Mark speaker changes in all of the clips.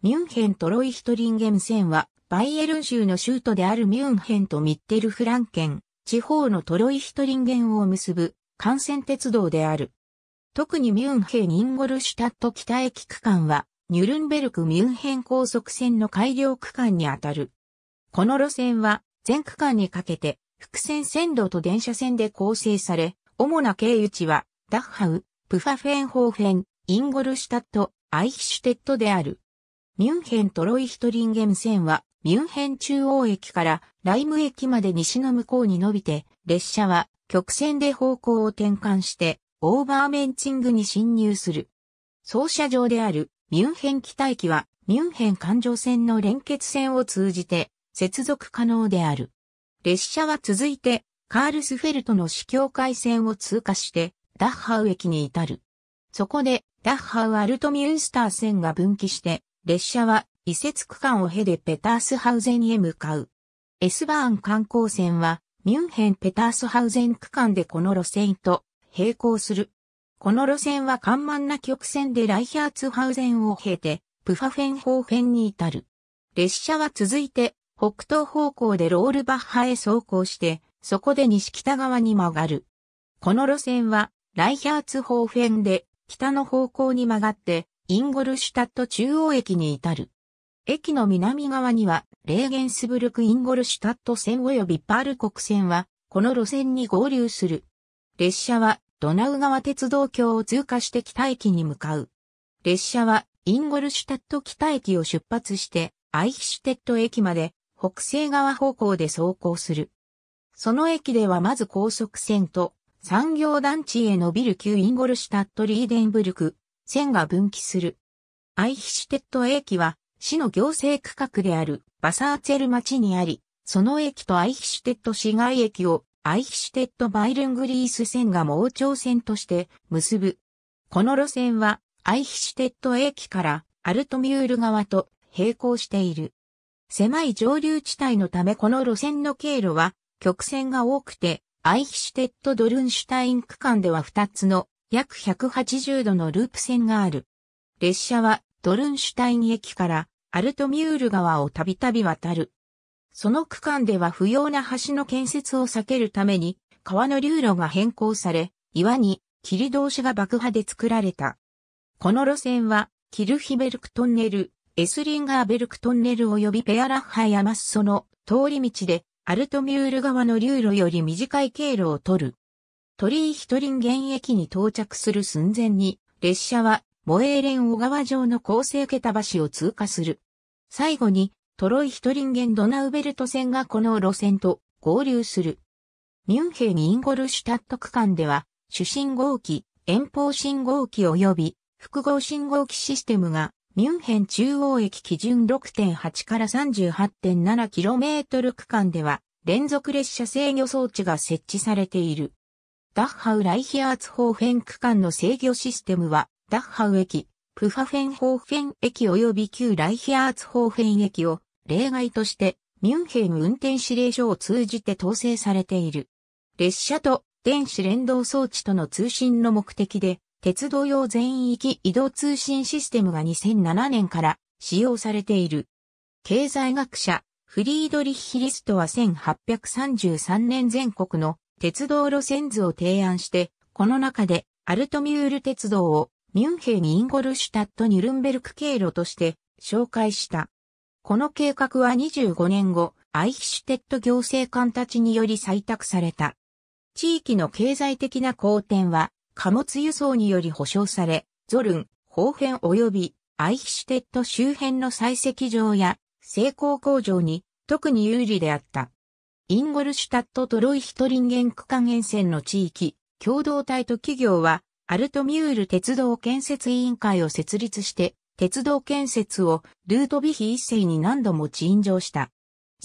Speaker 1: ミュンヘントロイヒトリンゲン線は、バイエルン州の州都であるミュンヘンとミッテルフランケン、地方のトロイヒトリンゲンを結ぶ幹線鉄道である。特にミュンヘン・インゴルシュタット北駅区間は、ニュルンベルク・ミュンヘン高速線の改良区間にあたる。この路線は、全区間にかけて、複線線路と電車線で構成され、主な経由地は、ダッハウ、プファフェンホーフェン、インゴルシュタット、アイヒシュテットである。ミュンヘントロイヒトリンゲム線は、ミュンヘン中央駅からライム駅まで西の向こうに伸びて、列車は曲線で方向を転換して、オーバーメンチングに侵入する。操車場であるミュンヘン北駅は、ミュンヘン環状線の連結線を通じて、接続可能である。列車は続いて、カールスフェルトの市境界線を通過して、ダッハウ駅に至る。そこで、ダッハウアルトミュンスター線が分岐して、列車は移設区間を経てペタースハウゼンへ向かう。エスバーン観光船はミュンヘンペタースハウゼン区間でこの路線と並行する。この路線は緩慢な曲線でライヒャーツハウゼンを経てプファフェン方面に至る。列車は続いて北東方向でロールバッハへ走行して、そこで西北側に曲がる。この路線はライヒャーツ方面で北の方向に曲がってインゴルシュタット中央駅に至る。駅の南側には、レーゲンスブルク・インゴルシュタット線及びパール国線は、この路線に合流する。列車は、ドナウ川鉄道橋を通過して北駅に向かう。列車は、インゴルシュタット北駅を出発して、アイヒシュテット駅まで、北西側方向で走行する。その駅ではまず高速線と、産業団地へ伸びる旧インゴルシュタットリーデンブルク、線が分岐する。アイヒシュテット駅は、市の行政区画であるバサーツェル町にあり、その駅とアイヒシュテット市街駅をアイヒシュテットバイルングリース線が盲腸線として結ぶ。この路線はアイヒシュテット駅からアルトミュール側と並行している。狭い上流地帯のためこの路線の経路は曲線が多くて、アイヒシュテットドルンシュタイン区間では2つの約180度のループ線がある。列車はドルンシュタイン駅からアルトミュール川をたびたび渡る。その区間では不要な橋の建設を避けるために川の流路が変更され、岩に霧通しが爆破で作られた。この路線はキルヒベルクトンネル、エスリンガーベルクトンネル及びペアラッハやマッソの通り道でアルトミュール川の流路より短い経路を取る。鳥居リン現駅に到着する寸前に、列車は、モエーレン小川城の構生桁橋を通過する。最後に、トロイヒトリンゲンドナウベルト線がこの路線と合流する。ミュンヘンインゴルシュタット区間では、主信号機、遠方信号機及び複合信号機システムがミュンヘン中央駅基準6.8から 38.7km 区間では連続列車制御装置が設置されている。ダッハウ・ライヒアーツホーフェン区間の制御システムは、ダッハウ駅、プファフェンホーフェン駅及び旧ライヒアーツホーフェン駅を例外として、ミュンヘン運転指令所を通じて統制されている。列車と電子連動装置との通信の目的で、鉄道用全域移動通信システムが2007年から使用されている。経済学者、フリードリッヒ・リストは1833年全国の鉄道路線図を提案して、この中でアルトミュール鉄道をミュンヘン・インゴルシュタット・ニュルンベルク経路として紹介した。この計画は25年後、アイヒシュテット行政官たちにより採択された。地域の経済的な好転は、貨物輸送により保障され、ゾルン、方辺及びアイヒシュテット周辺の採石場や成功工場に特に有利であった。インゴルシュタットトロイヒトリンゲン区間沿線の地域、共同体と企業は、アルトミュール鉄道建設委員会を設立して、鉄道建設をルートビヒ一世に何度も陳情した。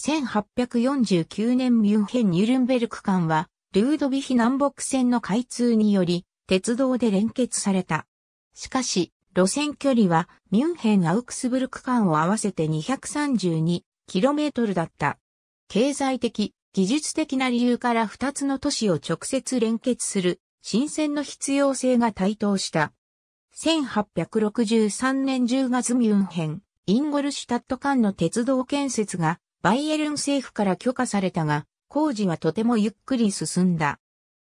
Speaker 1: 1849年ミュンヘン・ニュルンベル区間は、ルードビヒ南北線の開通により、鉄道で連結された。しかし、路線距離はミュンヘン・アウクスブル区間を合わせて 232km だった。経済的、技術的な理由から二つの都市を直接連結する新鮮の必要性が台頭した。1863年10月ミュンヘン、インゴルシュタット間の鉄道建設がバイエルン政府から許可されたが、工事はとてもゆっくり進んだ。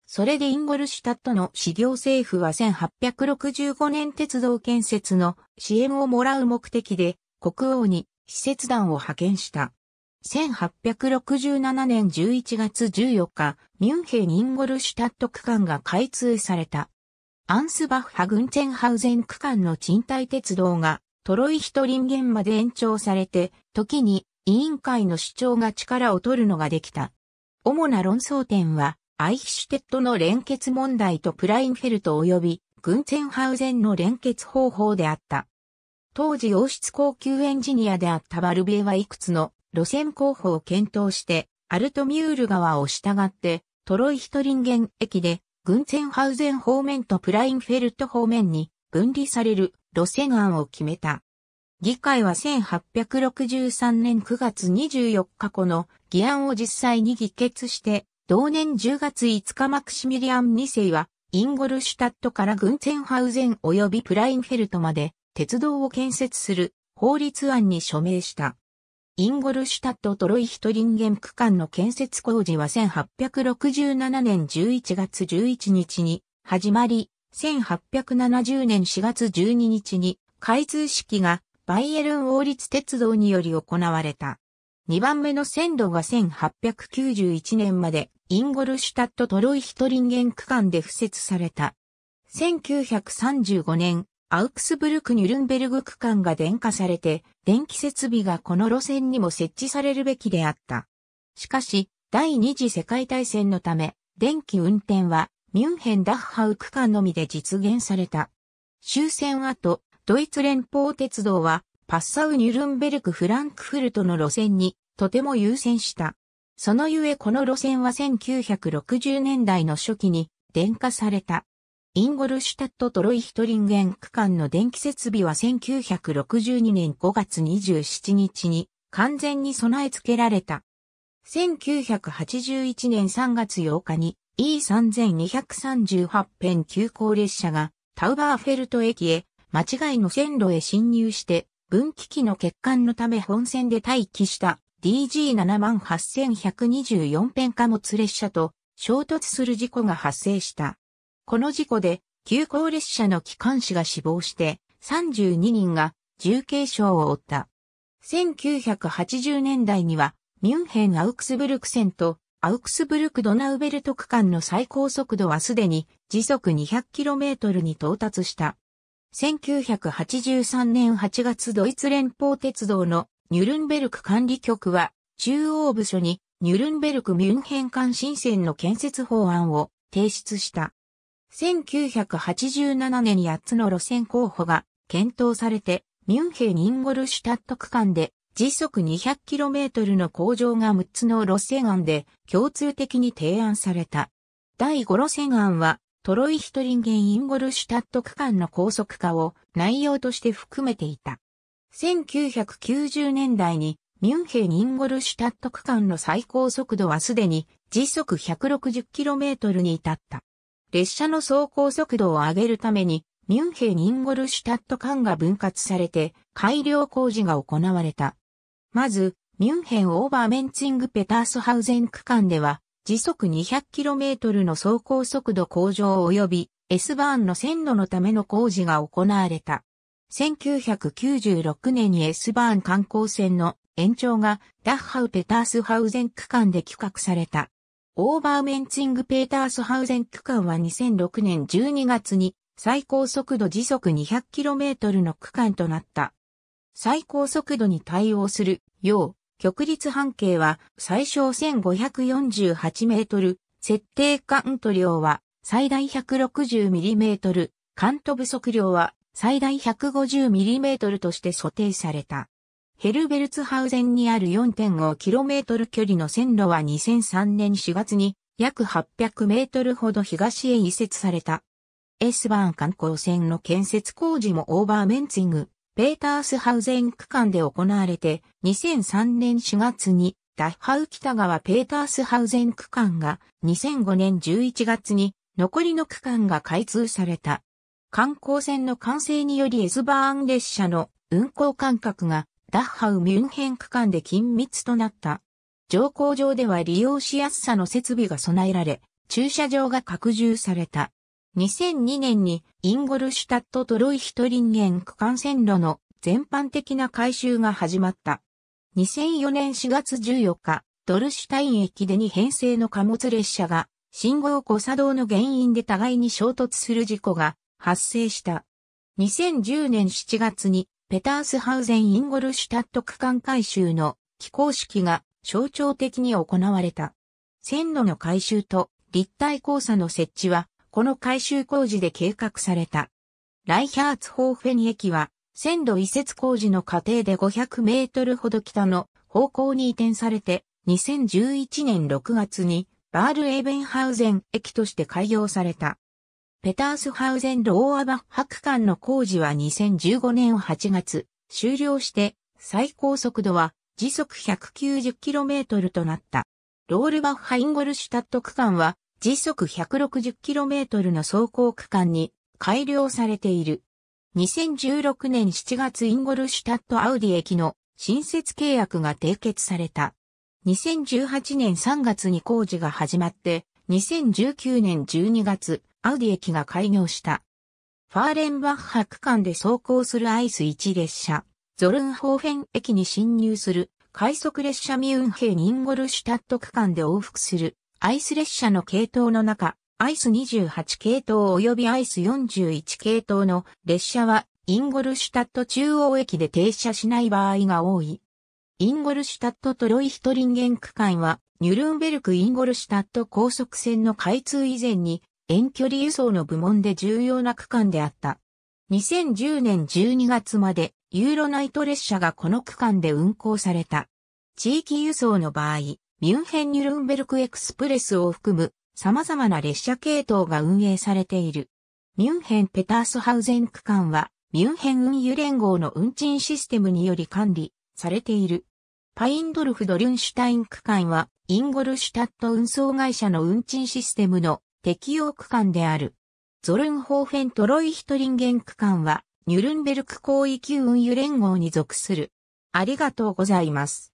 Speaker 1: それでインゴルシュタットの市業政府は1865年鉄道建設の支援をもらう目的で国王に施設団を派遣した。1867年11月14日、ミュンヘイ・インゴルシュタット区間が開通された。アンスバッハ・グンツェンハウゼン区間の賃貸鉄道がトロイヒトリンゲンまで延長されて、時に委員会の主張が力を取るのができた。主な論争点は、アイヒシュテットの連結問題とプラインフェルト及びグンツェンハウゼンの連結方法であった。当時王室高級エンジニアであったバルビエはいくつの路線候補を検討して、アルトミュール川を従って、トロイヒトリンゲン駅で、グンツェンハウゼン方面とプラインフェルト方面に分離される路線案を決めた。議会は1863年9月24日この議案を実際に議決して、同年10月5日マクシミリアン2世は、インゴルシュタットからグンツェンハウゼン及びプラインフェルトまで鉄道を建設する法律案に署名した。インゴルシュタットトロイヒトリンゲン区間の建設工事は1867年11月11日に始まり、1870年4月12日に開通式がバイエルン王立鉄道により行われた。2番目の線路が1891年までインゴルシュタットトロイヒトリンゲン区間で付設された。1935年、アウクスブルク・ニュルンベルグ区間が電化されて、電気設備がこの路線にも設置されるべきであった。しかし、第二次世界大戦のため、電気運転はミュンヘン・ダッハウ区間のみで実現された。終戦後、ドイツ連邦鉄道は、パッサウ・ニュルンベルク・フランクフルトの路線に、とても優先した。そのゆえこの路線は1960年代の初期に電化された。インゴルシュタットトロイヒトリンゲン区間の電気設備は1962年5月27日に完全に備え付けられた。1981年3月8日に E3238 編急行列車がタウバーフェルト駅へ間違いの線路へ侵入して分岐器の欠陥のため本線で待機した DG78124 編貨物列車と衝突する事故が発生した。この事故で、急行列車の機関士が死亡して、32人が重軽傷を負った。1980年代には、ミュンヘン・アウクスブルク線とアウクスブルク・ドナウベルト区間の最高速度はすでに時速 200km に到達した。1983年8月ドイツ連邦鉄道のニュルンベルク管理局は中央部署にニュルンベルク・ミュンヘン間新線の建設法案を提出した。1987年に8つの路線候補が検討されて、ミュンヘン・インゴルシュタット区間で時速 200km の工場が6つの路線案で共通的に提案された。第5路線案は、トロイヒトリンゲン・インゴルシュタット区間の高速化を内容として含めていた。1990年代にミュンヘン・インゴルシュタット区間の最高速度はすでに時速 160km に至った。列車の走行速度を上げるために、ミュンヘン・インゴルシュタット間が分割されて、改良工事が行われた。まず、ミュンヘン・オーバーメンツィング・ペタースハウゼン区間では、時速 200km の走行速度向上及び S バーンの線路のための工事が行われた。1996年に S バーン観光船の延長がダッハウ・ペタースハウゼン区間で企画された。オーバーメンチングペータースハウゼン区間は2006年12月に最高速度時速 200km の区間となった。最高速度に対応するよう、極率半径は最小 1548m、設定カント量は最大 160mm、カント不足量は最大 150mm として想定された。ヘルベルツハウゼンにある 4.5km 距離の線路は2003年4月に約800メートルほど東へ移設された。S バーン観光船の建設工事もオーバーメンツィング、ペータースハウゼン区間で行われて、2003年4月にダッハウ北川ペータースハウゼン区間が、2005年11月に残りの区間が開通された。観光船の完成により S バーン列車の運行間隔がダッハウ・ミュンヘン区間で緊密となった。乗降場では利用しやすさの設備が備えられ、駐車場が拡充された。2002年にインゴルシュタットトロイヒトリンゲン区間線路の全般的な改修が始まった。2004年4月14日、ドルシュタイン駅で2編成の貨物列車が信号誤作動の原因で互いに衝突する事故が発生した。2010年7月にペタースハウゼン・インゴルシュタット区間改修の起工式が象徴的に行われた。線路の改修と立体交差の設置は、この改修工事で計画された。ライヒャーツホーフェニ駅は、線路移設工事の過程で500メートルほど北の方向に移転されて、2011年6月にバールエーベンハウゼン駅として開業された。ペタースハウゼンローアバッハ区間の工事は2015年8月終了して最高速度は時速 190km となった。ロールバッハインゴルシュタット区間は時速 160km の走行区間に改良されている。2016年7月インゴルシュタットアウディ駅の新設契約が締結された。2018年3月に工事が始まって2019年12月、アウディ駅が開業した。ファーレンバッハ区間で走行するアイス1列車、ゾルンホーフェン駅に進入する、快速列車ミュンヘイ・インゴルシュタット区間で往復する、アイス列車の系統の中、アイス28系統及びアイス41系統の列車は、インゴルシュタット中央駅で停車しない場合が多い。インゴルシュタットトロイヒトリンゲン区間は、ニュルンベルクインゴルシュタット高速線の開通以前に、遠距離輸送の部門で重要な区間であった。2010年12月まで、ユーロナイト列車がこの区間で運行された。地域輸送の場合、ミュンヘン・ニュルンベルクエクスプレスを含む様々な列車系統が運営されている。ミュンヘン・ペタースハウゼン区間は、ミュンヘン運輸連合の運賃システムにより管理されている。パインドルフ・ドルンシュタイン区間は、インゴルシュタット運送会社の運賃システムの適用区間である。ゾルンホーフェントロイヒトリンゲン区間は、ニュルンベルク広域運輸連合に属する。ありがとうございます。